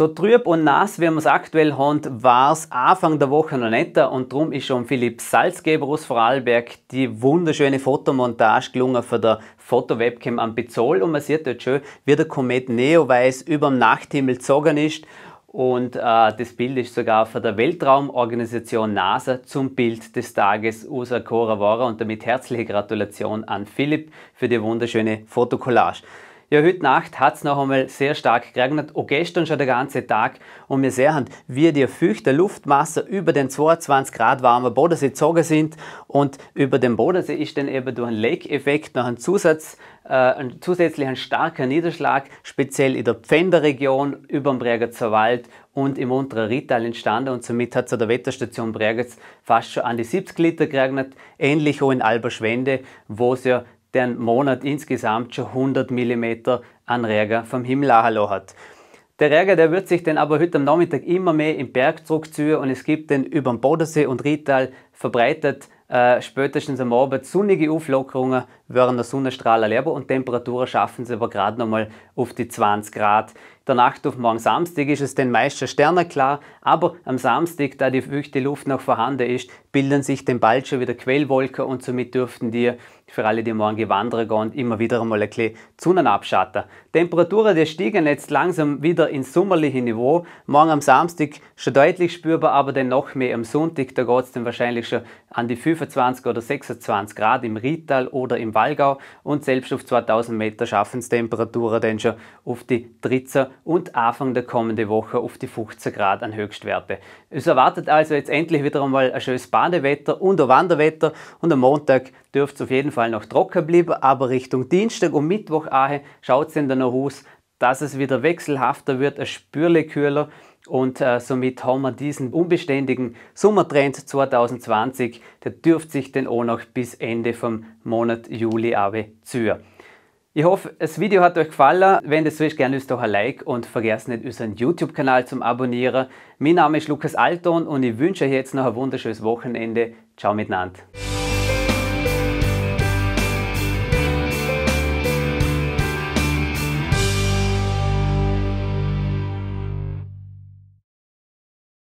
So trüb und nass, wie wir es aktuell haben, war es Anfang der Woche noch netter und darum ist schon Philipp Salzgeber aus Vorarlberg die wunderschöne Fotomontage gelungen von der Fotowebcam am Pizol und man sieht dort schön, wie der Komet Neoweiß über dem Nachthimmel gezogen ist und äh, das Bild ist sogar von der Weltraumorganisation NASA zum Bild des Tages USA Cora Vara und damit herzliche Gratulation an Philipp für die wunderschöne Fotokollage. Ja, heute Nacht hat es noch einmal sehr stark geregnet, und oh, gestern schon der ganze Tag. Und wir sehen, halt, wie die feuchte Luftmasse über den 22 Grad warmen Bodensee gezogen sind. Und über dem Bodensee ist dann eben durch einen Lake-Effekt noch ein Zusatz, äh, ein zusätzlichen starker Niederschlag, speziell in der Pfänderregion, über dem Bregenzer Wald und im unteren Rittal entstanden und somit hat es an der Wetterstation Bregenz fast schon an die 70 Liter geregnet, ähnlich auch in Alberschwende, wo es ja der einen Monat insgesamt schon 100 mm an Anreger vom Himmel hallo hat. Der Reger, der wird sich dann aber heute am Nachmittag immer mehr im Berg zurückziehen und es gibt dann über den Bodensee und Rietal verbreitet äh, spätestens am Abend sonnige Auflockerungen während der Sonnenstrahlen erlebbar und Temperaturen schaffen sie aber gerade nochmal auf die 20 Grad der Nacht auf morgen Samstag ist es den meisten Sternen klar, aber am Samstag, da die feuchte Luft noch vorhanden ist, bilden sich dann bald schon wieder Quellwolken und somit dürften die für alle, die morgen wandern gehen, immer wieder einmal ein bisschen zueinander abschatten. Temperaturen die steigen jetzt langsam wieder ins sommerliche Niveau. Morgen am Samstag schon deutlich spürbar, aber dann noch mehr am Sonntag. Da geht es dann wahrscheinlich schon an die 25 oder 26 Grad im Rietal oder im Wallgau. Und selbst auf 2000 Meter schaffen es Temperaturen dann schon auf die 13 und Anfang der kommenden Woche auf die 15 Grad an Höchstwerte. Es erwartet also jetzt endlich wieder einmal ein schönes Badewetter und ein Wanderwetter und am Montag dürfte es auf jeden Fall noch trocken bleiben, aber Richtung Dienstag und Mittwoch schaut es dann noch aus, dass es wieder wechselhafter wird, ein Spürle kühler und äh, somit haben wir diesen unbeständigen Sommertrend 2020, der dürfte sich dann auch noch bis Ende vom Monat Juli aber ziehen. Ich hoffe, das Video hat euch gefallen. Wenn das so ist, gerne lasst doch ein Like und vergesst nicht, unseren YouTube-Kanal zu Abonnieren. Mein Name ist Lukas Alton und ich wünsche euch jetzt noch ein wunderschönes Wochenende. Ciao miteinander.